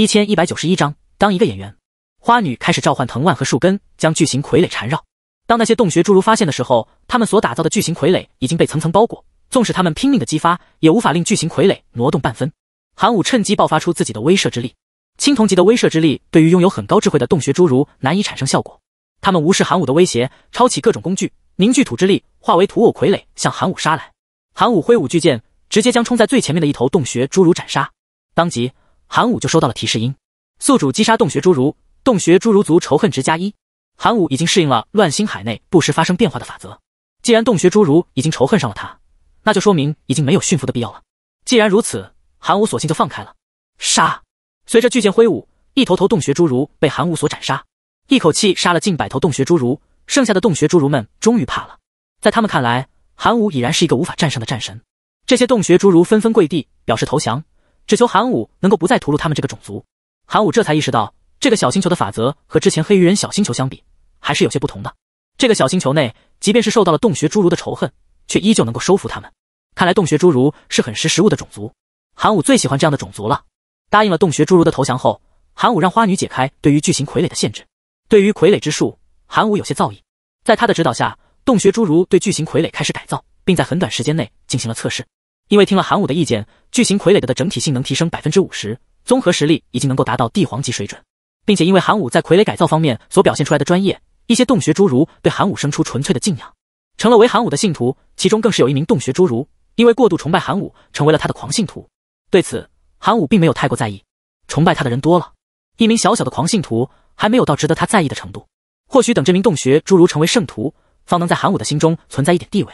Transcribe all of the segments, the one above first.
一千一百九十一章，当一个演员。花女开始召唤藤蔓和树根，将巨型傀儡缠绕。当那些洞穴侏儒发现的时候，他们所打造的巨型傀儡已经被层层包裹，纵使他们拼命的激发，也无法令巨型傀儡挪动半分。韩武趁机爆发出自己的威慑之力，青铜级的威慑之力对于拥有很高智慧的洞穴侏儒难以产生效果，他们无视韩武的威胁，抄起各种工具，凝聚土之力，化为土偶傀儡向韩武杀来。韩武挥舞巨剑，直接将冲在最前面的一头洞穴侏儒斩杀。当即。韩武就收到了提示音，宿主击杀洞穴侏儒，洞穴侏儒族仇恨值加一。韩武已经适应了乱星海内不时发生变化的法则。既然洞穴侏儒已经仇恨上了他，那就说明已经没有驯服的必要了。既然如此，韩武索性就放开了杀。随着巨剑挥舞，一头头洞穴侏儒被韩武所斩杀，一口气杀了近百头洞穴侏儒。剩下的洞穴侏儒们终于怕了，在他们看来，韩武已然是一个无法战胜的战神。这些洞穴侏儒纷纷跪地表示投降。只求韩武能够不再屠戮他们这个种族，韩武这才意识到这个小星球的法则和之前黑鱼人小星球相比还是有些不同的。这个小星球内，即便是受到了洞穴侏儒的仇恨，却依旧能够收服他们。看来洞穴侏儒是很识时务的种族，韩武最喜欢这样的种族了。答应了洞穴侏儒的投降后，韩武让花女解开对于巨型傀儡的限制。对于傀儡之术，韩武有些造诣，在他的指导下，洞穴侏儒对巨型傀儡开始改造，并在很短时间内进行了测试。因为听了韩武的意见，巨型傀儡的的整体性能提升百分之五十，综合实力已经能够达到帝皇级水准。并且因为韩武在傀儡改造方面所表现出来的专业，一些洞穴侏儒对韩武生出纯粹的敬仰，成了为韩武的信徒。其中更是有一名洞穴侏儒，因为过度崇拜韩武，成为了他的狂信徒。对此，韩武并没有太过在意，崇拜他的人多了，一名小小的狂信徒还没有到值得他在意的程度。或许等这名洞穴侏儒成为圣徒，方能在韩武的心中存在一点地位。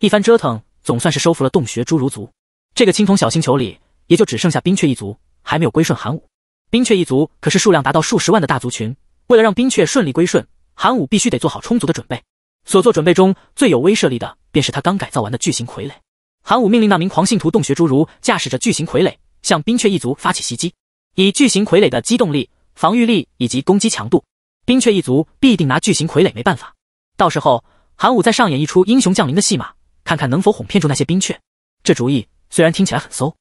一番折腾。总算是收服了洞穴侏儒族，这个青铜小星球里也就只剩下冰雀一族还没有归顺寒武。冰雀一族可是数量达到数十万的大族群，为了让冰雀顺利归顺，寒武必须得做好充足的准备。所做准备中最有威慑力的便是他刚改造完的巨型傀儡。寒武命令那名狂信徒洞穴侏儒驾驶着巨型傀儡向冰雀一族发起袭击。以巨型傀儡的机动力、防御力以及攻击强度，冰雀一族必定拿巨型傀儡没办法。到时候，寒武再上演一出英雄降临的戏码。看看能否哄骗住那些冰雀。这主意虽然听起来很馊，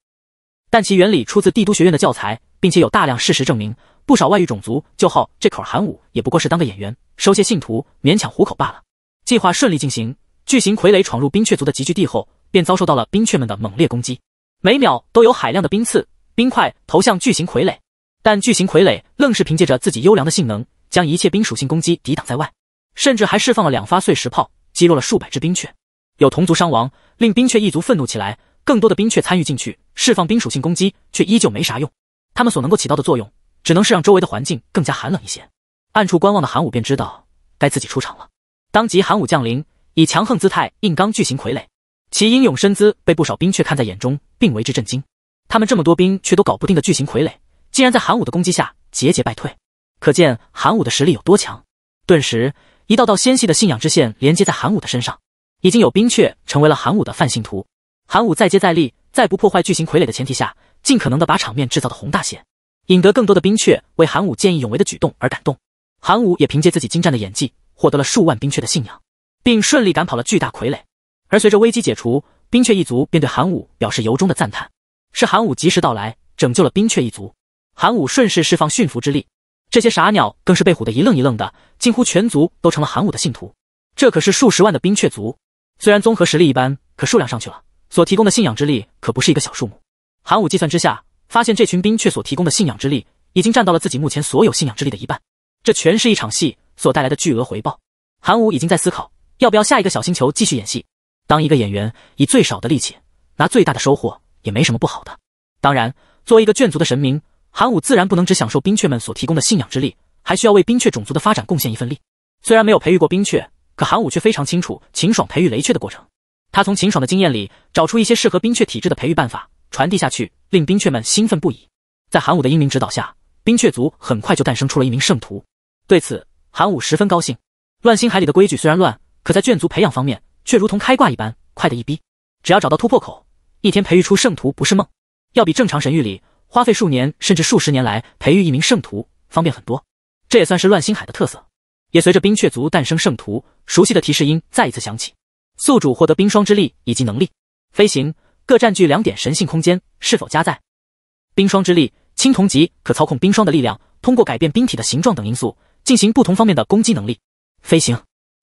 但其原理出自帝都学院的教材，并且有大量事实证明，不少外域种族就好这口寒武，也不过是当个演员，收些信徒，勉强糊口罢了。计划顺利进行，巨型傀儡闯入冰雀族的集聚地后，便遭受到了冰雀们的猛烈攻击，每秒都有海量的冰刺、冰块投向巨型傀儡。但巨型傀儡愣是凭借着自己优良的性能，将一切冰属性攻击抵挡在外，甚至还释放了两发碎石炮，击落了数百只冰雀。有同族伤亡，令冰雀一族愤怒起来。更多的冰雀参与进去，释放冰属性攻击，却依旧没啥用。他们所能够起到的作用，只能是让周围的环境更加寒冷一些。暗处观望的寒武便知道该自己出场了，当即寒武降临，以强横姿态硬刚巨型傀儡。其英勇身姿被不少冰雀看在眼中，并为之震惊。他们这么多冰却都搞不定的巨型傀儡，竟然在寒武的攻击下节节败退，可见寒武的实力有多强。顿时，一道道纤细的信仰之线连接在寒武的身上。已经有冰雀成为了韩武的泛信徒，韩武再接再厉，在不破坏巨型傀儡的前提下，尽可能的把场面制造的宏大些，引得更多的冰雀为韩武见义勇为的举动而感动。韩武也凭借自己精湛的演技，获得了数万冰雀的信仰，并顺利赶跑了巨大傀儡。而随着危机解除，冰雀一族便对韩武表示由衷的赞叹，是韩武及时到来，拯救了冰雀一族。韩武顺势释放驯服之力，这些傻鸟更是被唬得一愣一愣的，近乎全族都成了韩武的信徒。这可是数十万的冰雀族。虽然综合实力一般，可数量上去了，所提供的信仰之力可不是一个小数目。韩武计算之下，发现这群冰雀所提供的信仰之力，已经占到了自己目前所有信仰之力的一半。这全是一场戏所带来的巨额回报。韩武已经在思考，要不要下一个小星球继续演戏。当一个演员，以最少的力气拿最大的收获，也没什么不好的。当然，作为一个眷族的神明，韩武自然不能只享受冰雀们所提供的信仰之力，还需要为冰雀种族的发展贡献一份力。虽然没有培育过冰雀。可韩武却非常清楚秦爽培育雷雀的过程，他从秦爽的经验里找出一些适合冰雀体质的培育办法，传递下去，令冰雀们兴奋不已。在韩武的英明指导下，冰雀族很快就诞生出了一名圣徒。对此，韩武十分高兴。乱星海里的规矩虽然乱，可在眷族培养方面却如同开挂一般，快的一逼。只要找到突破口，一天培育出圣徒不是梦，要比正常神域里花费数年甚至数十年来培育一名圣徒方便很多。这也算是乱星海的特色。也随着冰雀族诞生，圣徒，熟悉的提示音再一次响起。宿主获得冰霜之力以及能力，飞行各占据两点神性空间。是否加载？冰霜之力，青铜级，可操控冰霜的力量，通过改变冰体的形状等因素，进行不同方面的攻击能力。飞行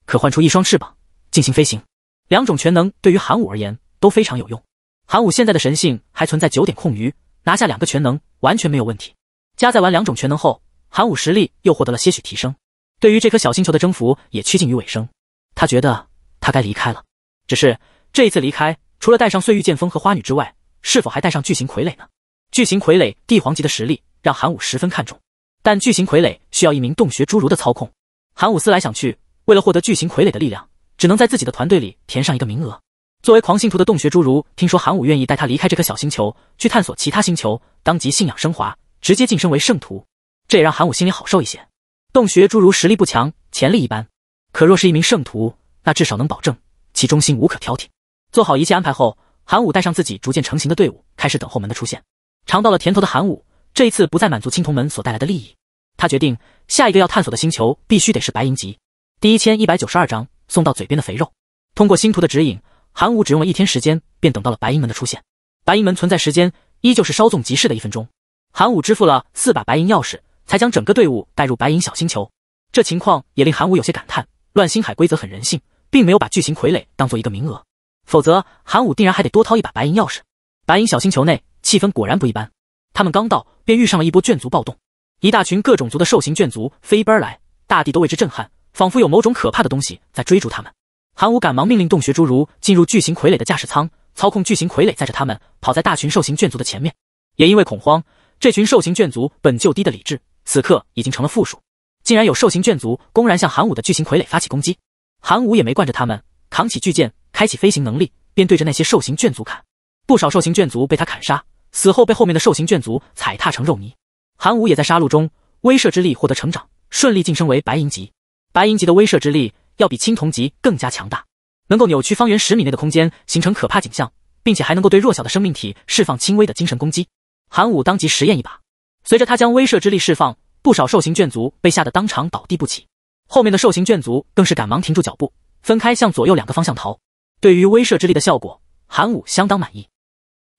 可换出一双翅膀进行飞行。两种全能对于寒武而言都非常有用。寒武现在的神性还存在九点空余，拿下两个全能完全没有问题。加载完两种全能后，寒武实力又获得了些许提升。对于这颗小星球的征服也趋近于尾声，他觉得他该离开了。只是这一次离开，除了带上碎玉剑锋和花女之外，是否还带上巨型傀儡呢？巨型傀儡帝皇级的实力让韩武十分看重，但巨型傀儡需要一名洞穴侏儒的操控。韩武思来想去，为了获得巨型傀儡的力量，只能在自己的团队里填上一个名额。作为狂信徒的洞穴侏儒，听说韩武愿意带他离开这颗小星球，去探索其他星球，当即信仰升华，直接晋升为圣徒。这也让韩武心里好受一些。洞穴诸如实力不强，潜力一般。可若是一名圣徒，那至少能保证其忠心无可挑剔。做好一切安排后，韩武带上自己逐渐成型的队伍，开始等候门的出现。尝到了甜头的韩武，这一次不再满足青铜门所带来的利益，他决定下一个要探索的星球必须得是白银级。第一千一百九十二章送到嘴边的肥肉。通过星图的指引，韩武只用了一天时间，便等到了白银门的出现。白银门存在时间依旧是稍纵即逝的一分钟。韩武支付了四把白银钥匙。才将整个队伍带入白银小星球，这情况也令韩武有些感叹。乱星海规则很人性，并没有把巨型傀儡当做一个名额，否则韩武定然还得多掏一把白银钥匙。白银小星球内气氛果然不一般，他们刚到便遇上了一波眷族暴动，一大群各种族的兽形眷族飞奔而来，大地都为之震撼，仿佛有某种可怕的东西在追逐他们。韩武赶忙命令洞穴侏儒进入巨型傀儡的驾驶舱，操控巨型傀儡载着他们跑在大群兽形眷族的前面。也因为恐慌，这群兽形眷族本就低的理智。此刻已经成了负数，竟然有兽形眷族公然向韩武的巨型傀儡发起攻击。韩武也没惯着他们，扛起巨剑，开启飞行能力，便对着那些兽形眷族砍。不少兽形眷族被他砍杀，死后被后面的兽形眷族踩踏成肉泥。韩武也在杀戮中威慑之力获得成长，顺利晋升为白银级。白银级的威慑之力要比青铜级更加强大，能够扭曲方圆十米内的空间，形成可怕景象，并且还能够对弱小的生命体释放轻微的精神攻击。韩武当即实验一把。随着他将威慑之力释放，不少兽形眷族被吓得当场倒地不起，后面的兽形眷族更是赶忙停住脚步，分开向左右两个方向逃。对于威慑之力的效果，韩武相当满意，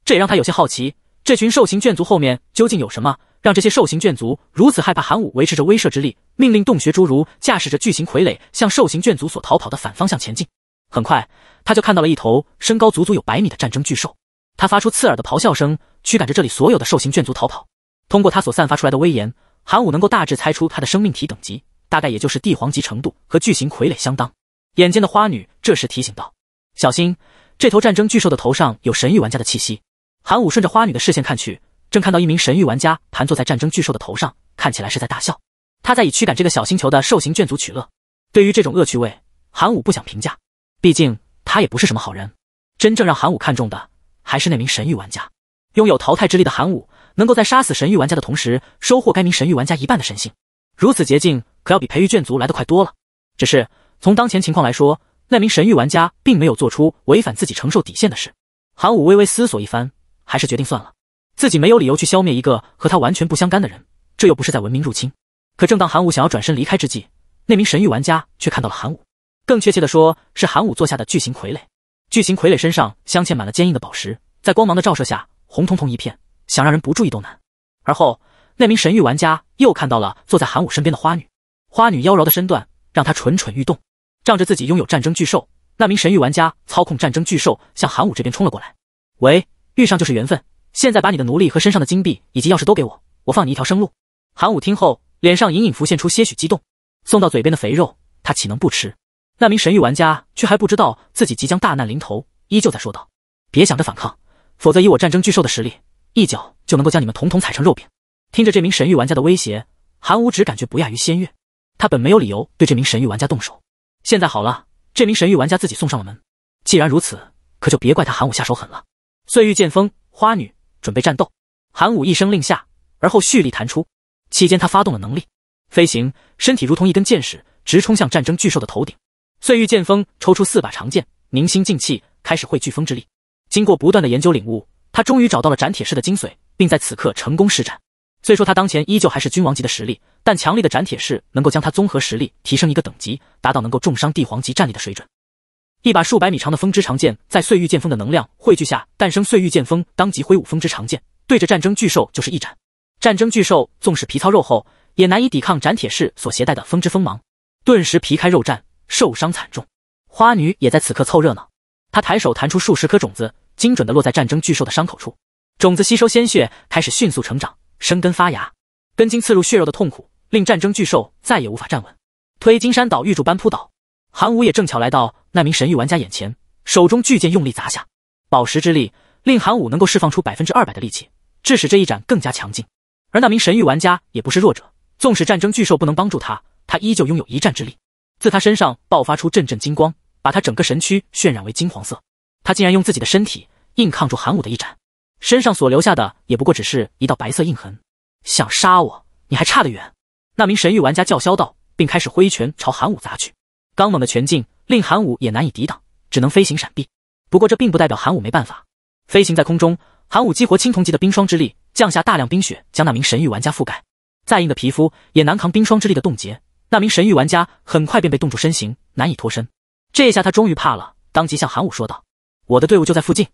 这也让他有些好奇，这群兽形眷族后面究竟有什么，让这些兽形眷族如此害怕？韩武维持着威慑之力，命令洞穴侏儒驾驶着巨型傀儡向兽形眷族所逃跑的反方向前进。很快，他就看到了一头身高足足有百米的战争巨兽，它发出刺耳的咆哮声，驱赶着这里所有的兽形眷族逃跑。通过他所散发出来的威严，韩武能够大致猜出他的生命体等级，大概也就是帝皇级程度，和巨型傀儡相当。眼尖的花女这时提醒道：“小心，这头战争巨兽的头上有神域玩家的气息。”韩武顺着花女的视线看去，正看到一名神域玩家盘坐在战争巨兽的头上，看起来是在大笑。他在以驱赶这个小星球的兽形眷族取乐。对于这种恶趣味，韩武不想评价，毕竟他也不是什么好人。真正让韩武看中的还是那名神域玩家，拥有淘汰之力的韩武。能够在杀死神域玩家的同时，收获该名神域玩家一半的神性，如此捷径可要比培育眷族来得快多了。只是从当前情况来说，那名神域玩家并没有做出违反自己承受底线的事。韩武微微思索一番，还是决定算了，自己没有理由去消灭一个和他完全不相干的人，这又不是在文明入侵。可正当韩武想要转身离开之际，那名神域玩家却看到了韩武，更确切的说，是韩武坐下的巨型傀儡。巨型傀儡身上镶嵌满了坚硬的宝石，在光芒的照射下，红彤彤一片。想让人不注意都难。而后，那名神域玩家又看到了坐在韩武身边的花女，花女妖娆的身段让他蠢蠢欲动。仗着自己拥有战争巨兽，那名神域玩家操控战争巨兽向韩武这边冲了过来。喂，遇上就是缘分，现在把你的奴隶和身上的金币以及钥匙都给我，我放你一条生路。韩武听后，脸上隐隐浮现出些许激动，送到嘴边的肥肉，他岂能不吃？那名神域玩家却还不知道自己即将大难临头，依旧在说道：“别想着反抗，否则以我战争巨兽的实力。”一脚就能够将你们统统踩成肉饼。听着这名神域玩家的威胁，韩武只感觉不亚于仙月。他本没有理由对这名神域玩家动手，现在好了，这名神域玩家自己送上了门。既然如此，可就别怪他韩武下手狠了。碎玉剑锋，花女准备战斗。韩武一声令下，而后蓄力弹出，期间他发动了能力，飞行，身体如同一根箭矢，直冲向战争巨兽的头顶。碎玉剑锋抽出四把长剑，凝心静气，开始汇飓风之力。经过不断的研究领悟。他终于找到了斩铁式的精髓，并在此刻成功施展。虽说他当前依旧还是君王级的实力，但强力的斩铁式能够将他综合实力提升一个等级，达到能够重伤帝皇级战力的水准。一把数百米长的风之长剑，在碎玉剑锋的能量汇聚下诞生。碎玉剑锋当即挥舞风之长剑，对着战争巨兽就是一斩。战争巨兽纵使皮糙肉厚，也难以抵抗斩铁式所携带的风之锋芒，顿时皮开肉绽，受伤惨重。花女也在此刻凑热闹，她抬手弹出数十颗种子。精准地落在战争巨兽的伤口处，种子吸收鲜血，开始迅速成长，生根发芽。根茎刺入血肉的痛苦，令战争巨兽再也无法站稳，推金山岛玉柱般扑倒。韩武也正巧来到那名神域玩家眼前，手中巨剑用力砸下，宝石之力令韩武能够释放出百分之二百的力气，致使这一斩更加强劲。而那名神域玩家也不是弱者，纵使战争巨兽不能帮助他，他依旧拥有一战之力。自他身上爆发出阵阵金光，把他整个神躯渲染为金黄色。他竟然用自己的身体硬抗住韩武的一斩，身上所留下的也不过只是一道白色印痕。想杀我，你还差得远！那名神域玩家叫嚣道，并开始挥拳朝韩武砸去。刚猛的拳劲令韩武也难以抵挡，只能飞行闪避。不过这并不代表韩武没办法。飞行在空中，韩武激活青铜级的冰霜之力，降下大量冰雪将那名神域玩家覆盖。再硬的皮肤也难扛冰霜之力的冻结。那名神域玩家很快便被冻住身形，难以脱身。这下他终于怕了，当即向韩武说道。我的队伍就在附近，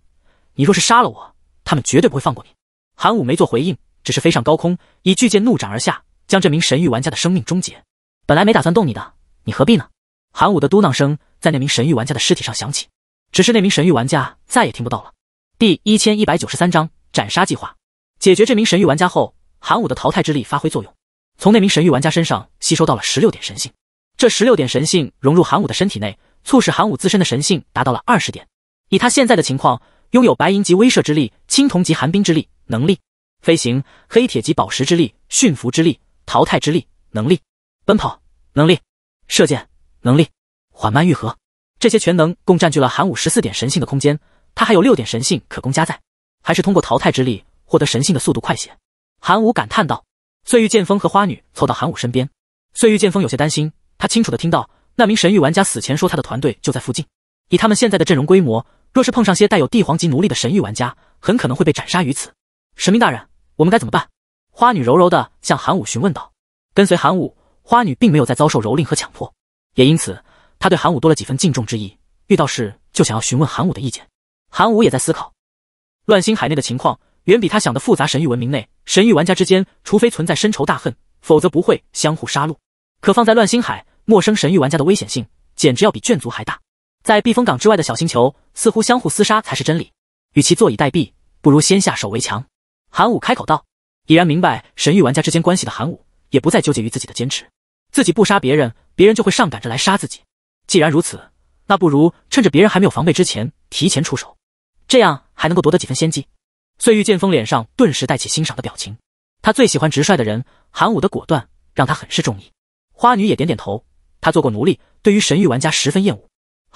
你若是杀了我，他们绝对不会放过你。韩武没做回应，只是飞上高空，以巨剑怒斩而下，将这名神域玩家的生命终结。本来没打算动你的，你何必呢？韩武的嘟囔声在那名神域玩家的尸体上响起，只是那名神域玩家再也听不到了。第一千一百九十三章斩杀计划。解决这名神域玩家后，韩武的淘汰之力发挥作用，从那名神域玩家身上吸收到了十六点神性。这十六点神性融入韩武的身体内，促使韩武自身的神性达到了二十点。以他现在的情况，拥有白银级威慑之力、青铜级寒冰之力能力、飞行、黑铁级宝石之力、驯服之力、淘汰之力能力、奔跑能力、射箭能力、缓慢愈合这些全能，共占据了寒武十四点神性的空间。他还有六点神性可供加载，还是通过淘汰之力获得神性的速度快些。寒武感叹道：“碎玉剑锋和花女凑到寒武身边，碎玉剑锋有些担心。他清楚的听到那名神域玩家死前说，他的团队就在附近。以他们现在的阵容规模。”若是碰上些带有帝皇级奴隶的神域玩家，很可能会被斩杀于此。神明大人，我们该怎么办？花女柔柔地向韩武询问道。跟随韩武，花女并没有再遭受蹂躏和强迫，也因此她对韩武多了几分敬重之意。遇到事就想要询问韩武的意见。韩武也在思考，乱星海内的情况远比他想的复杂。神域文明内，神域玩家之间，除非存在深仇大恨，否则不会相互杀戮。可放在乱星海，陌生神域玩家的危险性简直要比眷族还大。在避风港之外的小星球，似乎相互厮杀才是真理。与其坐以待毙，不如先下手为强。韩武开口道：“已然明白神域玩家之间关系的韩武，也不再纠结于自己的坚持。自己不杀别人，别人就会上赶着来杀自己。既然如此，那不如趁着别人还没有防备之前，提前出手，这样还能够夺得几分先机。”碎玉剑锋脸上顿时带起欣赏的表情。他最喜欢直率的人，韩武的果断让他很是中意。花女也点点头。她做过奴隶，对于神域玩家十分厌恶。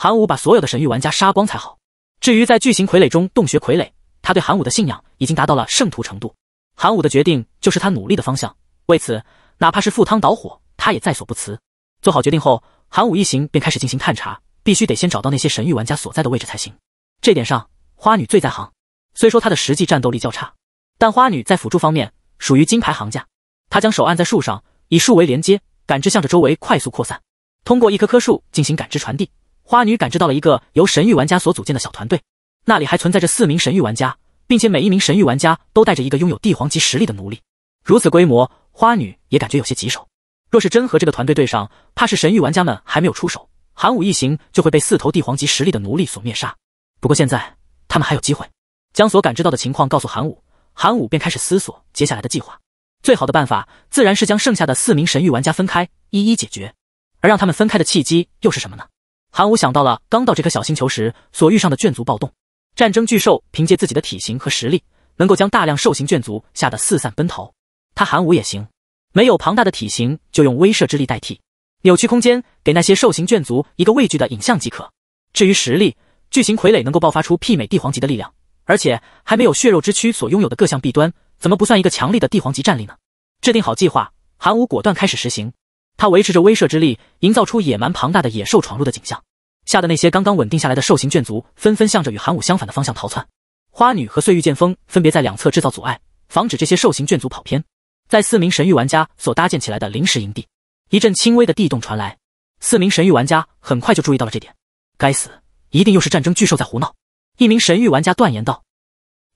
韩武把所有的神域玩家杀光才好。至于在巨型傀儡中洞穴傀儡，他对韩武的信仰已经达到了圣徒程度。韩武的决定就是他努力的方向，为此哪怕是赴汤蹈火，他也在所不辞。做好决定后，韩武一行便开始进行探查，必须得先找到那些神域玩家所在的位置才行。这点上，花女最在行。虽说她的实际战斗力较差，但花女在辅助方面属于金牌行家。她将手按在树上，以树为连接，感知向着周围快速扩散，通过一棵棵树进行感知传递。花女感知到了一个由神域玩家所组建的小团队，那里还存在着四名神域玩家，并且每一名神域玩家都带着一个拥有帝皇级实力的奴隶。如此规模，花女也感觉有些棘手。若是真和这个团队对上，怕是神域玩家们还没有出手，韩武一行就会被四头帝皇级实力的奴隶所灭杀。不过现在他们还有机会，将所感知到的情况告诉韩武，韩武便开始思索接下来的计划。最好的办法自然是将剩下的四名神域玩家分开，一一解决。而让他们分开的契机又是什么呢？韩武想到了刚到这颗小星球时所遇上的眷族暴动，战争巨兽凭借自己的体型和实力，能够将大量兽形眷族吓得四散奔逃。他韩武也行，没有庞大的体型，就用威慑之力代替，扭曲空间，给那些兽形眷族一个畏惧的影像即可。至于实力，巨型傀儡能够爆发出媲美帝皇级的力量，而且还没有血肉之躯所拥有的各项弊端，怎么不算一个强力的帝皇级战力呢？制定好计划，韩武果断开始实行。他维持着威慑之力，营造出野蛮庞大的野兽闯入的景象，吓得那些刚刚稳定下来的兽形眷族纷纷向着与寒武相反的方向逃窜。花女和碎玉剑锋分别在两侧制造阻碍，防止这些兽形眷族跑偏。在四名神域玩家所搭建起来的临时营地，一阵轻微的地动传来，四名神域玩家很快就注意到了这点。该死，一定又是战争巨兽在胡闹！一名神域玩家断言道：“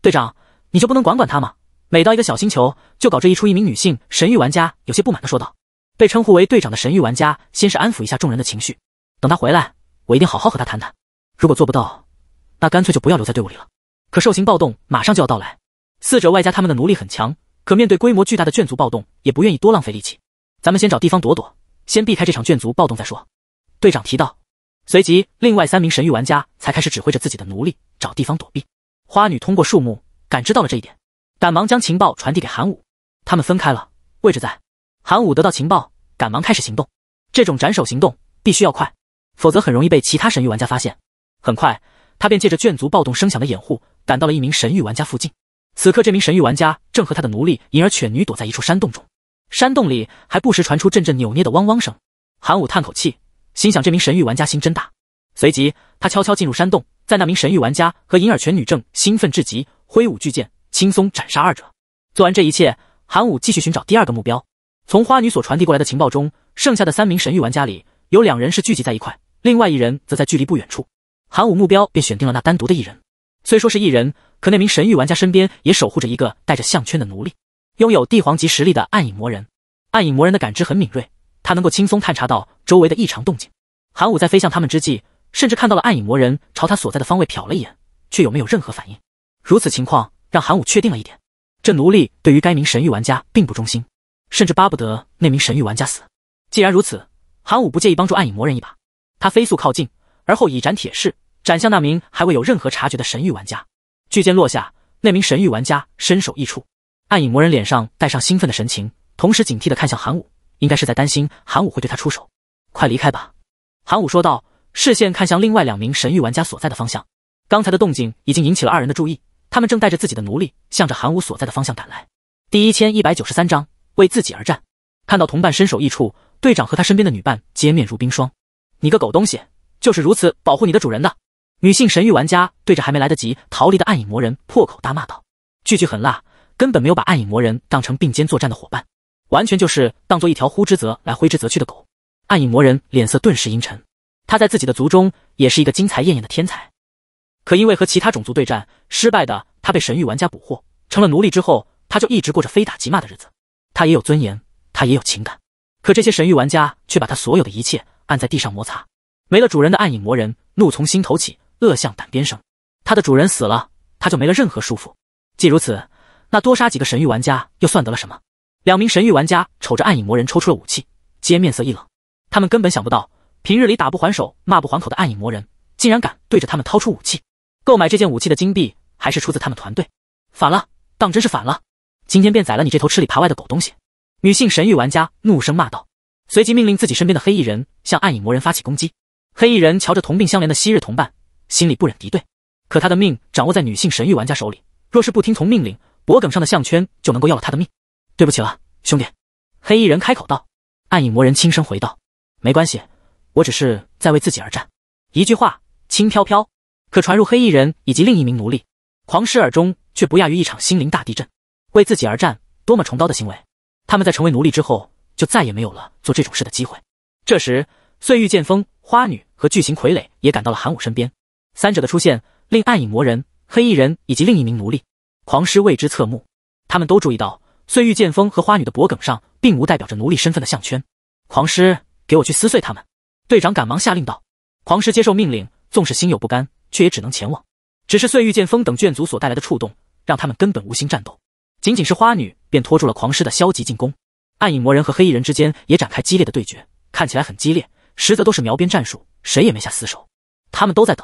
队长，你就不能管管他吗？每到一个小星球就搞这一出。”一名女性神域玩家有些不满的说道。被称呼为队长的神域玩家先是安抚一下众人的情绪，等他回来，我一定好好和他谈谈。如果做不到，那干脆就不要留在队伍里了。可兽刑暴动马上就要到来，四者外加他们的奴隶很强，可面对规模巨大的眷族暴动，也不愿意多浪费力气。咱们先找地方躲躲，先避开这场眷族暴动再说。队长提到，随即另外三名神域玩家才开始指挥着自己的奴隶找地方躲避。花女通过树木感知到了这一点，赶忙将情报传递给韩武，他们分开了，位置在。韩武得到情报，赶忙开始行动。这种斩首行动必须要快，否则很容易被其他神域玩家发现。很快，他便借着卷足暴动声响的掩护，赶到了一名神域玩家附近。此刻，这名神域玩家正和他的奴隶银耳犬女躲在一处山洞中，山洞里还不时传出阵阵扭捏的汪汪声。韩武叹口气，心想这名神域玩家心真大。随即，他悄悄进入山洞，在那名神域玩家和银耳犬女正兴奋至极，挥舞巨剑，轻松斩杀二者。做完这一切，韩武继续寻找第二个目标。从花女所传递过来的情报中，剩下的三名神域玩家里，有两人是聚集在一块，另外一人则在距离不远处。韩武目标便选定了那单独的一人。虽说是一人，可那名神域玩家身边也守护着一个带着项圈的奴隶，拥有帝皇级实力的暗影魔人。暗影魔人的感知很敏锐，他能够轻松探查到周围的异常动静。韩武在飞向他们之际，甚至看到了暗影魔人朝他所在的方位瞟了一眼，却又没有任何反应。如此情况让韩武确定了一点：这奴隶对于该名神域玩家并不忠心。甚至巴不得那名神域玩家死。既然如此，韩武不介意帮助暗影魔人一把。他飞速靠近，而后以斩铁式斩向那名还未有任何察觉的神域玩家。巨剑落下，那名神域玩家身首异处。暗影魔人脸上带上兴奋的神情，同时警惕的看向韩武，应该是在担心韩武会对他出手。快离开吧！韩武说道，视线看向另外两名神域玩家所在的方向。刚才的动静已经引起了二人的注意，他们正带着自己的奴隶向着韩武所在的方向赶来。第一千一百九十三章。为自己而战，看到同伴身首异处，队长和他身边的女伴皆面如冰霜。你个狗东西，就是如此保护你的主人的！女性神域玩家对着还没来得及逃离的暗影魔人破口大骂道，句句狠辣，根本没有把暗影魔人当成并肩作战的伙伴，完全就是当做一条呼之则来挥之则去的狗。暗影魔人脸色顿时阴沉，他在自己的族中也是一个惊才艳艳的天才，可因为和其他种族对战失败的他被神域玩家捕获，成了奴隶之后，他就一直过着非打即骂的日子。他也有尊严，他也有情感，可这些神域玩家却把他所有的一切按在地上摩擦。没了主人的暗影魔人，怒从心头起，恶向胆边生。他的主人死了，他就没了任何束缚。既如此，那多杀几个神域玩家又算得了什么？两名神域玩家瞅着暗影魔人抽出了武器，皆面色一冷。他们根本想不到，平日里打不还手、骂不还口的暗影魔人，竟然敢对着他们掏出武器。购买这件武器的金币，还是出自他们团队。反了，当真是反了！今天便宰了你这头吃里扒外的狗东西！”女性神域玩家怒声骂道，随即命令自己身边的黑衣人向暗影魔人发起攻击。黑衣人瞧着同病相怜的昔日同伴，心里不忍敌对，可他的命掌握在女性神域玩家手里，若是不听从命令，脖梗上的项圈就能够要了他的命。“对不起了，兄弟。”黑衣人开口道。暗影魔人轻声回道：“没关系，我只是在为自己而战。”一句话轻飘飘，可传入黑衣人以及另一名奴隶狂狮耳中，却不亚于一场心灵大地震。为自己而战，多么崇高的行为！他们在成为奴隶之后，就再也没有了做这种事的机会。这时，碎玉剑锋、花女和巨型傀儡也赶到了韩武身边。三者的出现令暗影魔人、黑衣人以及另一名奴隶狂狮为之侧目。他们都注意到，碎玉剑锋和花女的脖颈上并无代表着奴隶身份的项圈。狂狮，给我去撕碎他们！队长赶忙下令道。狂狮接受命令，纵使心有不甘，却也只能前往。只是碎玉剑锋等眷族所带来的触动，让他们根本无心战斗。仅仅是花女便拖住了狂狮的消极进攻，暗影魔人和黑衣人之间也展开激烈的对决，看起来很激烈，实则都是描边战术，谁也没下死手。他们都在等，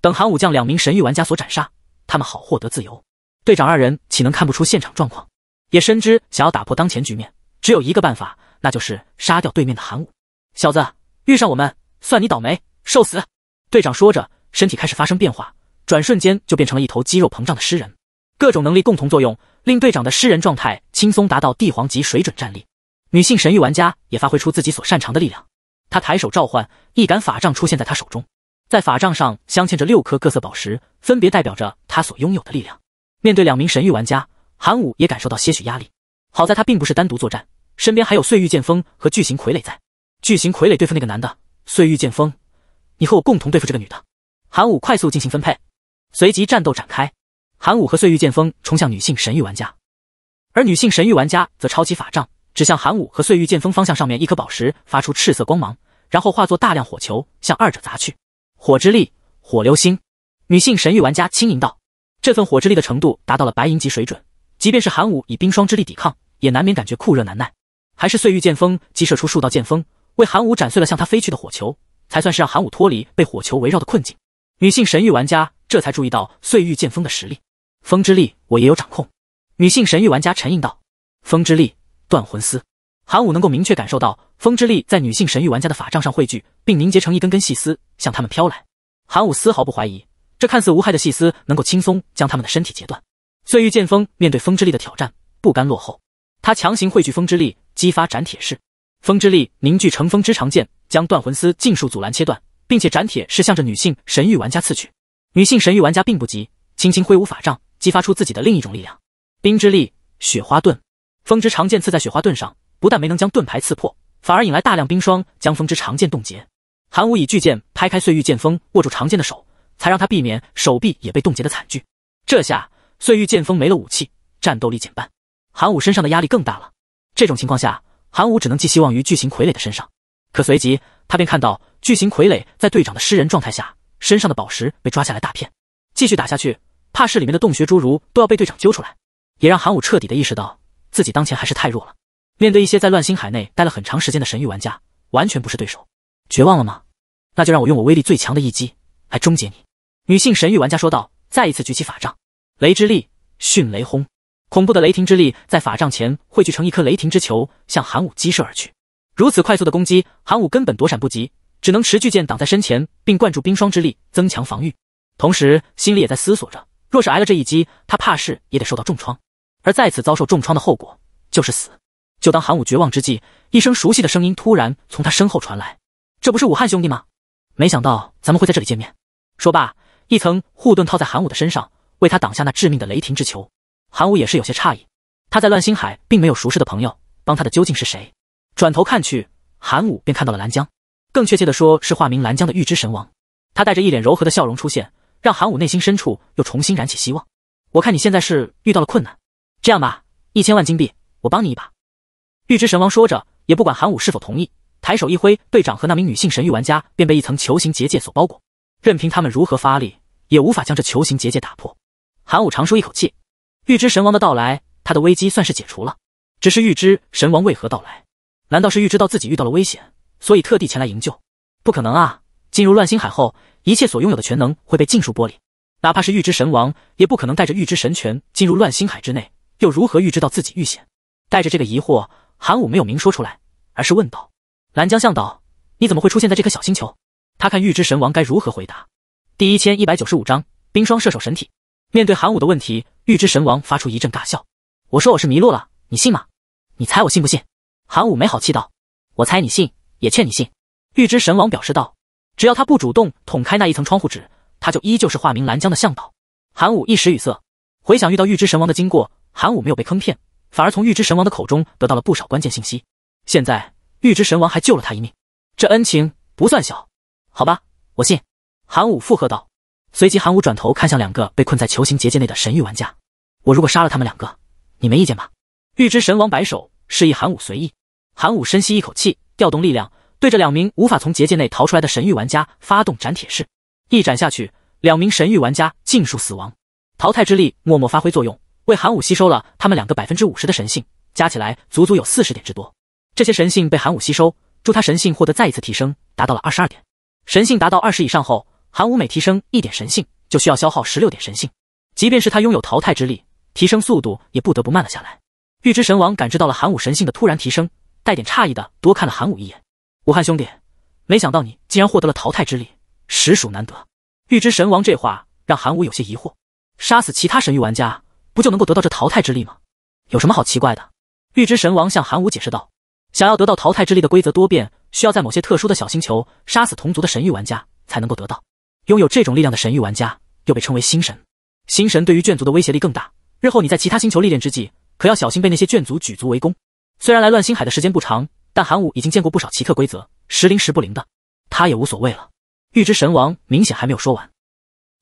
等寒武将两名神域玩家所斩杀，他们好获得自由。队长二人岂能看不出现场状况，也深知想要打破当前局面，只有一个办法，那就是杀掉对面的寒武小子。遇上我们，算你倒霉，受死！队长说着，身体开始发生变化，转瞬间就变成了一头肌肉膨胀的狮人，各种能力共同作用。令队长的诗人状态轻松达到帝皇级水准战力，女性神域玩家也发挥出自己所擅长的力量。他抬手召唤一杆法杖出现在他手中，在法杖上镶嵌着六颗各色宝石，分别代表着他所拥有的力量。面对两名神域玩家，韩武也感受到些许压力。好在他并不是单独作战，身边还有碎玉剑锋和巨型傀儡在。巨型傀儡对付那个男的，碎玉剑锋，你和我共同对付这个女的。韩武快速进行分配，随即战斗展开。韩武和碎玉剑锋冲向女性神域玩家，而女性神域玩家则抄起法杖，指向韩武和碎玉剑锋方向上面一颗宝石，发出赤色光芒，然后化作大量火球向二者砸去。火之力，火流星。女性神域玩家轻盈道：“这份火之力的程度达到了白银级水准，即便是韩武以冰霜之力抵抗，也难免感觉酷热难耐。”还是碎玉剑锋击射出数道剑锋，为韩武斩碎了向他飞去的火球，才算是让韩武脱离被火球围绕的困境。女性神域玩家这才注意到碎玉剑锋的实力。风之力，我也有掌控。女性神域玩家沉吟道：“风之力，断魂丝。”韩武能够明确感受到风之力在女性神域玩家的法杖上汇聚，并凝结成一根根细丝向他们飘来。韩武丝毫不怀疑，这看似无害的细丝能够轻松将他们的身体截断。碎玉剑锋面对风之力的挑战，不甘落后，他强行汇聚风之力，激发斩铁势。风之力凝聚成风之长剑，将断魂丝尽数阻拦切断，并且斩铁是向着女性神域玩家刺去。女性神域玩家并不急，轻轻挥舞法杖。激发出自己的另一种力量，冰之力，雪花盾。风之长剑刺在雪花盾上，不但没能将盾牌刺破，反而引来大量冰霜，将风之长剑冻结。韩武以巨剑拍开碎玉剑锋，握住长剑的手，才让他避免手臂也被冻结的惨剧。这下碎玉剑锋没了武器，战斗力减半。韩武身上的压力更大了。这种情况下，韩武只能寄希望于巨型傀儡的身上。可随即，他便看到巨型傀儡在队长的失人状态下，身上的宝石被抓下来大片。继续打下去。怕是里面的洞穴侏儒都要被队长揪出来，也让韩武彻底的意识到自己当前还是太弱了。面对一些在乱星海内待了很长时间的神域玩家，完全不是对手。绝望了吗？那就让我用我威力最强的一击来终结你。”女性神域玩家说道，再一次举起法杖，雷之力，迅雷轰！恐怖的雷霆之力在法杖前汇聚成一颗雷霆之球，向韩武激射而去。如此快速的攻击，韩武根本躲闪不及，只能持巨剑挡在身前，并灌注冰霜之力增强防御，同时心里也在思索着。若是挨了这一击，他怕是也得受到重创。而再次遭受重创的后果就是死。就当韩武绝望之际，一声熟悉的声音突然从他身后传来：“这不是武汉兄弟吗？没想到咱们会在这里见面。”说罢，一层护盾套在韩武的身上，为他挡下那致命的雷霆之球。韩武也是有些诧异，他在乱星海并没有熟识的朋友，帮他的究竟是谁？转头看去，韩武便看到了蓝江，更确切的说是化名蓝江的预知神王。他带着一脸柔和的笑容出现。让韩武内心深处又重新燃起希望。我看你现在是遇到了困难，这样吧，一千万金币，我帮你一把。预知神王说着，也不管韩武是否同意，抬手一挥，队长和那名女性神域玩家便被一层球形结界所包裹，任凭他们如何发力，也无法将这球形结界打破。韩武长舒一口气，预知神王的到来，他的危机算是解除了。只是预知神王为何到来？难道是预知到自己遇到了危险，所以特地前来营救？不可能啊！进入乱星海后。一切所拥有的全能会被尽数剥离，哪怕是预知神王，也不可能带着预知神权进入乱星海之内，又如何预知到自己遇险？带着这个疑惑，韩武没有明说出来，而是问道：“蓝江向导，你怎么会出现在这颗小星球？”他看预知神王该如何回答。第一千一百九十五章冰霜射手神体。面对韩武的问题，预知神王发出一阵尬笑：“我说我是迷路了，你信吗？你猜我信不信？”韩武没好气道：“我猜你信，也劝你信。”预知神王表示道。只要他不主动捅开那一层窗户纸，他就依旧是化名蓝江的向导。韩武一时语塞，回想遇到预知神王的经过，韩武没有被坑骗，反而从预知神王的口中得到了不少关键信息。现在预知神王还救了他一命，这恩情不算小。好吧，我信。韩武附和道。随即韩武转头看向两个被困在球形结界内的神域玩家，我如果杀了他们两个，你没意见吧？预知神王摆手示意韩武随意。韩武深吸一口气，调动力量。对着两名无法从结界内逃出来的神域玩家发动斩铁式，一斩下去，两名神域玩家尽数死亡。淘汰之力默默发挥作用，为寒武吸收了他们两个百分之五十的神性，加起来足足有四十点之多。这些神性被寒武吸收，助他神性获得再一次提升，达到了二十二点。神性达到二十以上后，寒武每提升一点神性，就需要消耗十六点神性。即便是他拥有淘汰之力，提升速度也不得不慢了下来。预知神王感知到了寒武神性的突然提升，带点诧异的多看了寒武一眼。武汉兄弟，没想到你竟然获得了淘汰之力，实属难得。预知神王这话让韩武有些疑惑：杀死其他神域玩家，不就能够得到这淘汰之力吗？有什么好奇怪的？预知神王向韩武解释道：“想要得到淘汰之力的规则多变，需要在某些特殊的小星球杀死同族的神域玩家才能够得到。拥有这种力量的神域玩家，又被称为星神。星神对于眷族的威胁力更大，日后你在其他星球历练之际，可要小心被那些眷族举族围攻。虽然来乱星海的时间不长。”但韩武已经见过不少奇特规则，时灵时不灵的，他也无所谓了。预知神王明显还没有说完，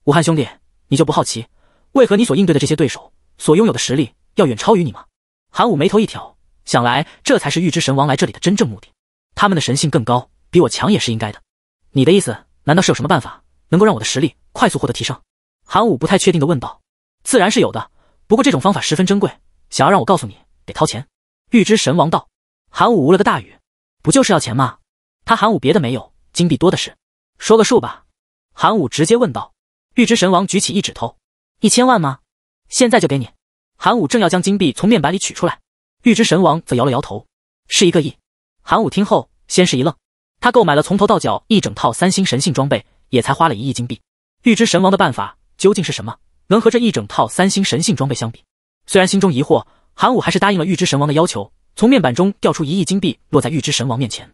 武汉兄弟，你就不好奇为何你所应对的这些对手所拥有的实力要远超于你吗？韩武眉头一挑，想来这才是预知神王来这里的真正目的。他们的神性更高，比我强也是应该的。你的意思难道是有什么办法能够让我的实力快速获得提升？韩武不太确定的问道。自然是有的，不过这种方法十分珍贵，想要让我告诉你，得掏钱。预知神王道。韩武无了个大雨，不就是要钱吗？他韩武别的没有，金币多的是。说个数吧。韩武直接问道：“玉之神王，举起一指头，一千万吗？现在就给你。”韩武正要将金币从面板里取出来，玉之神王则摇了摇头：“是一个亿。”韩武听后，先是一愣。他购买了从头到脚一整套三星神性装备，也才花了一亿金币。玉之神王的办法究竟是什么，能和这一整套三星神性装备相比？虽然心中疑惑，韩武还是答应了玉之神王的要求。从面板中掉出一亿金币，落在预知神王面前。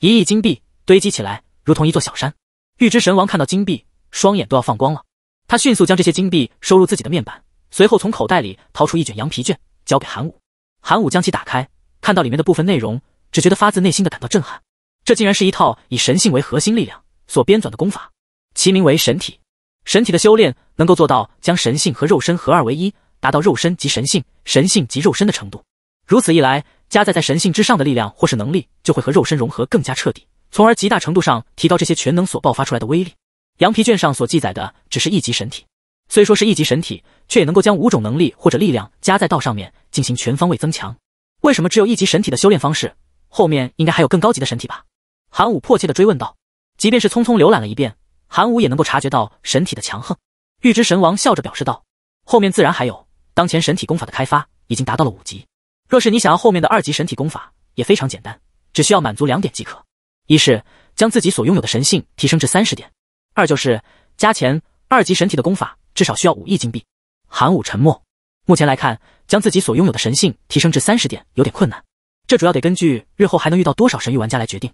一亿金币堆积起来，如同一座小山。预知神王看到金币，双眼都要放光了。他迅速将这些金币收入自己的面板，随后从口袋里掏出一卷羊皮卷，交给韩武。韩武将其打开，看到里面的部分内容，只觉得发自内心的感到震撼。这竟然是一套以神性为核心力量所编纂的功法，其名为神体。神体的修炼能够做到将神性和肉身合二为一，达到肉身及神性、神性及肉身的程度。如此一来，加载在神性之上的力量或是能力，就会和肉身融合更加彻底，从而极大程度上提高这些全能所爆发出来的威力。羊皮卷上所记载的只是一级神体，虽说是一级神体，却也能够将五种能力或者力量加在道上面进行全方位增强。为什么只有一级神体的修炼方式？后面应该还有更高级的神体吧？韩武迫切的追问道。即便是匆匆浏览了一遍，韩武也能够察觉到神体的强横。玉之神王笑着表示道：“后面自然还有，当前神体功法的开发已经达到了五级。”若是你想要后面的二级神体功法，也非常简单，只需要满足两点即可：一是将自己所拥有的神性提升至三十点；二就是加钱。二级神体的功法至少需要五亿金币。寒武沉默。目前来看，将自己所拥有的神性提升至三十点有点困难，这主要得根据日后还能遇到多少神域玩家来决定。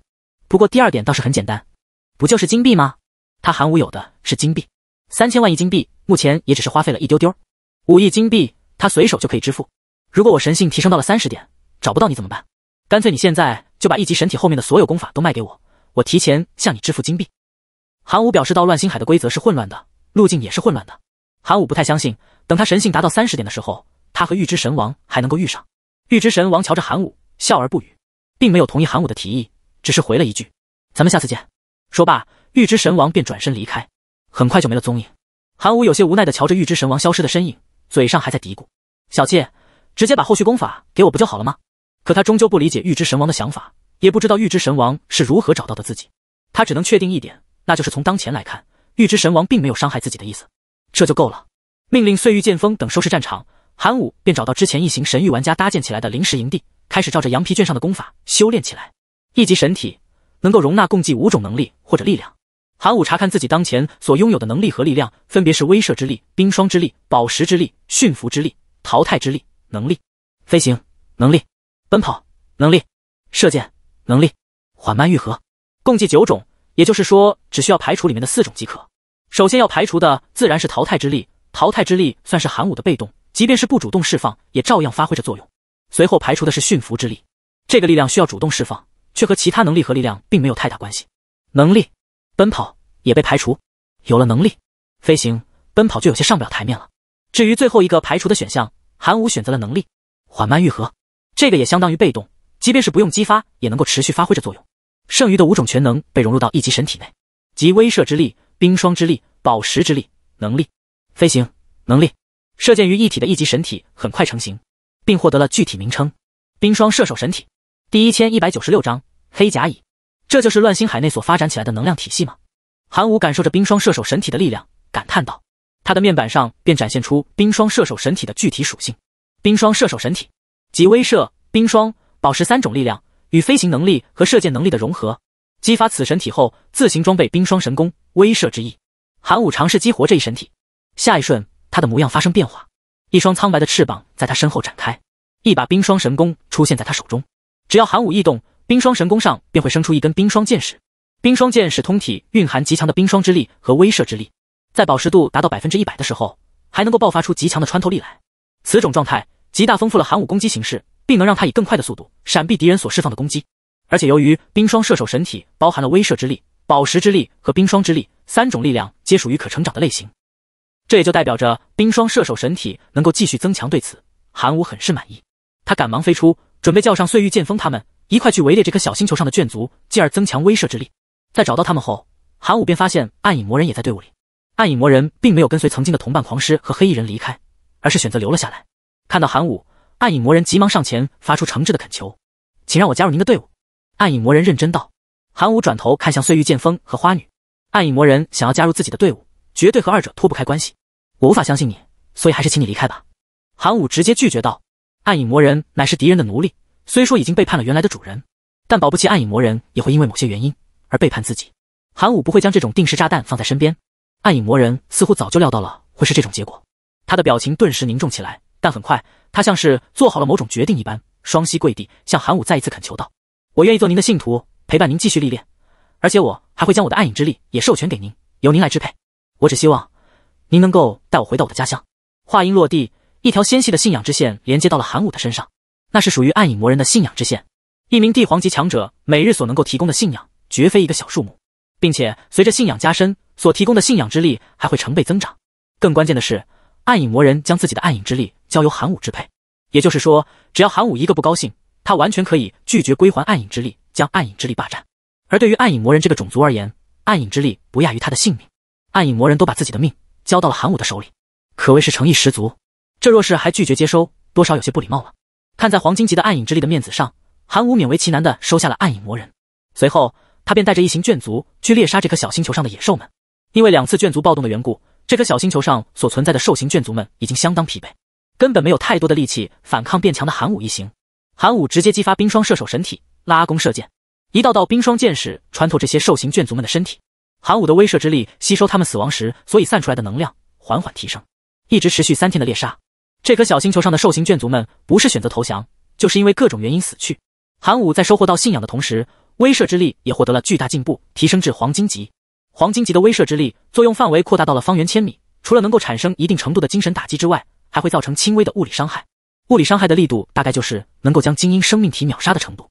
不过第二点倒是很简单，不就是金币吗？他寒武有的是金币，三千万亿金币目前也只是花费了一丢丢，五亿金币他随手就可以支付。如果我神性提升到了三十点，找不到你怎么办？干脆你现在就把一级神体后面的所有功法都卖给我，我提前向你支付金币。韩武表示，到乱星海的规则是混乱的，路径也是混乱的。韩武不太相信，等他神性达到三十点的时候，他和预知神王还能够遇上。预知神王瞧着韩武，笑而不语，并没有同意韩武的提议，只是回了一句：“咱们下次见。”说罢，预知神王便转身离开，很快就没了踪影。韩武有些无奈的瞧着预知神王消失的身影，嘴上还在嘀咕：“小妾。”直接把后续功法给我不就好了吗？可他终究不理解预知神王的想法，也不知道预知神王是如何找到的自己。他只能确定一点，那就是从当前来看，预知神王并没有伤害自己的意思，这就够了。命令碎玉剑锋等收拾战场，韩武便找到之前一行神域玩家搭建起来的临时营地，开始照着羊皮卷上的功法修炼起来。一级神体能够容纳共计五种能力或者力量。韩武查看自己当前所拥有的能力和力量，分别是威慑之力、冰霜之力、宝石之力、驯服之力、淘汰之力。能力飞行能力奔跑能力射箭能力缓慢愈合，共计九种，也就是说只需要排除里面的四种即可。首先要排除的自然是淘汰之力，淘汰之力算是寒武的被动，即便是不主动释放，也照样发挥着作用。随后排除的是驯服之力，这个力量需要主动释放，却和其他能力和力量并没有太大关系。能力奔跑也被排除，有了能力飞行奔跑就有些上不了台面了。至于最后一个排除的选项。韩武选择了能力缓慢愈合，这个也相当于被动，即便是不用激发也能够持续发挥着作用。剩余的五种全能被融入到一级神体内，即威慑之力、冰霜之力、宝石之力、能力、飞行能力、射箭于一体的一级神体很快成型，并获得了具体名称：冰霜射手神体。第一千一百九十六章黑甲蚁，这就是乱星海内所发展起来的能量体系吗？韩武感受着冰霜射手神体的力量，感叹道。它的面板上便展现出冰霜射手神体的具体属性。冰霜射手神体，即威慑、冰霜、宝石三种力量与飞行能力和射箭能力的融合。激发此神体后，自行装备冰霜神弓、威慑之翼。寒武尝试激活这一神体，下一瞬，他的模样发生变化，一双苍白的翅膀在他身后展开，一把冰霜神弓出现在他手中。只要寒武异动，冰霜神弓上便会生出一根冰霜箭矢。冰霜箭矢通体蕴含极强的冰霜之力和威慑之力。在宝石度达到百分之一百的时候，还能够爆发出极强的穿透力来。此种状态极大丰富了寒武攻击形式，并能让他以更快的速度闪避敌人所释放的攻击。而且由于冰霜射手神体包含了威慑之力、宝石之力和冰霜之力三种力量，皆属于可成长的类型，这也就代表着冰霜射手神体能够继续增强。对此，寒武很是满意。他赶忙飞出，准备叫上碎玉剑锋他们一块去围猎这颗小星球上的眷族，进而增强威慑之力。在找到他们后，寒武便发现暗影魔人也在队伍里。暗影魔人并没有跟随曾经的同伴狂狮和黑衣人离开，而是选择留了下来。看到韩武，暗影魔人急忙上前，发出诚挚的恳求：“请让我加入您的队伍。”暗影魔人认真道。韩武转头看向碎玉剑锋和花女，暗影魔人想要加入自己的队伍，绝对和二者脱不开关系。我无法相信你，所以还是请你离开吧。”韩武直接拒绝道。暗影魔人乃是敌人的奴隶，虽说已经背叛了原来的主人，但保不齐暗影魔人也会因为某些原因而背叛自己。韩武不会将这种定时炸弹放在身边。暗影魔人似乎早就料到了会是这种结果，他的表情顿时凝重起来。但很快，他像是做好了某种决定一般，双膝跪地，向寒武再一次恳求道：“我愿意做您的信徒，陪伴您继续历练。而且我还会将我的暗影之力也授权给您，由您来支配。我只希望您能够带我回到我的家乡。”话音落地，一条纤细的信仰之线连接到了寒武的身上，那是属于暗影魔人的信仰之线。一名帝皇级强者每日所能够提供的信仰，绝非一个小数目，并且随着信仰加深。所提供的信仰之力还会成倍增长，更关键的是，暗影魔人将自己的暗影之力交由寒武支配。也就是说，只要寒武一个不高兴，他完全可以拒绝归还暗影之力，将暗影之力霸占。而对于暗影魔人这个种族而言，暗影之力不亚于他的性命。暗影魔人都把自己的命交到了寒武的手里，可谓是诚意十足。这若是还拒绝接收，多少有些不礼貌了。看在黄金级的暗影之力的面子上，寒武勉为其难的收下了暗影魔人。随后，他便带着一行眷族去猎杀这颗小星球上的野兽们。因为两次眷族暴动的缘故，这颗小星球上所存在的兽形眷族们已经相当疲惫，根本没有太多的力气反抗变强的寒武一行。寒武直接激发冰霜射手神体，拉弓射箭，一道道冰霜箭矢穿透这些兽形眷族们的身体。寒武的威慑之力吸收他们死亡时所以散出来的能量，缓缓提升。一直持续三天的猎杀，这颗小星球上的兽形眷族们不是选择投降，就是因为各种原因死去。寒武在收获到信仰的同时，威慑之力也获得了巨大进步，提升至黄金级。黄金级的威慑之力作用范围扩大到了方圆千米，除了能够产生一定程度的精神打击之外，还会造成轻微的物理伤害。物理伤害的力度大概就是能够将精英生命体秒杀的程度。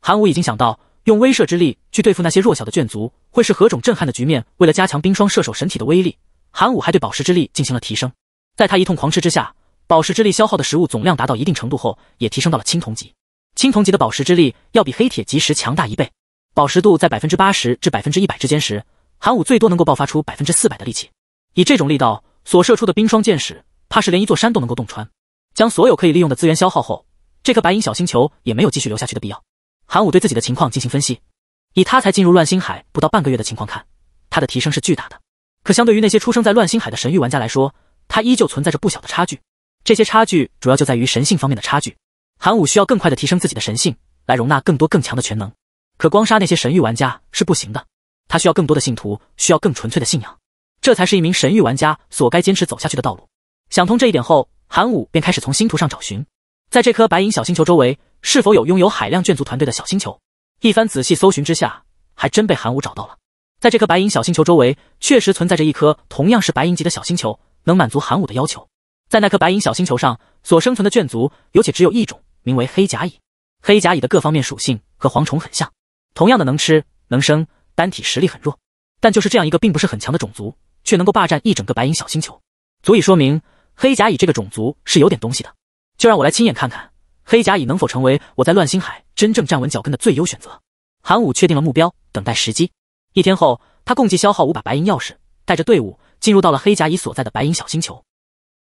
韩武已经想到用威慑之力去对付那些弱小的眷族，会是何种震撼的局面。为了加强冰霜射手神体的威力，韩武还对宝石之力进行了提升。在他一通狂吃之下，宝石之力消耗的食物总量达到一定程度后，也提升到了青铜级。青铜级的宝石之力要比黑铁级时强大一倍。宝石度在百分之八十至百分之一百之间时。寒武最多能够爆发出百分之四百的力气，以这种力道所射出的冰霜箭矢，怕是连一座山都能够洞穿。将所有可以利用的资源消耗后，这颗白银小星球也没有继续留下去的必要。寒武对自己的情况进行分析，以他才进入乱星海不到半个月的情况看，他的提升是巨大的。可相对于那些出生在乱星海的神域玩家来说，他依旧存在着不小的差距。这些差距主要就在于神性方面的差距。寒武需要更快的提升自己的神性，来容纳更多更强的全能。可光杀那些神域玩家是不行的。他需要更多的信徒，需要更纯粹的信仰，这才是一名神域玩家所该坚持走下去的道路。想通这一点后，韩武便开始从星图上找寻，在这颗白银小星球周围，是否有拥有海量眷族团队的小星球？一番仔细搜寻之下，还真被韩武找到了。在这颗白银小星球周围，确实存在着一颗同样是白银级的小星球，能满足韩武的要求。在那颗白银小星球上所生存的眷族，有且只有一种，名为黑甲蚁。黑甲蚁的各方面属性和蝗虫很像，同样的能吃能生。单体实力很弱，但就是这样一个并不是很强的种族，却能够霸占一整个白银小星球，足以说明黑甲蚁这个种族是有点东西的。就让我来亲眼看看黑甲蚁能否成为我在乱星海真正站稳脚跟的最优选择。韩武确定了目标，等待时机。一天后，他共计消耗五把白银钥匙，带着队伍进入到了黑甲蚁所在的白银小星球。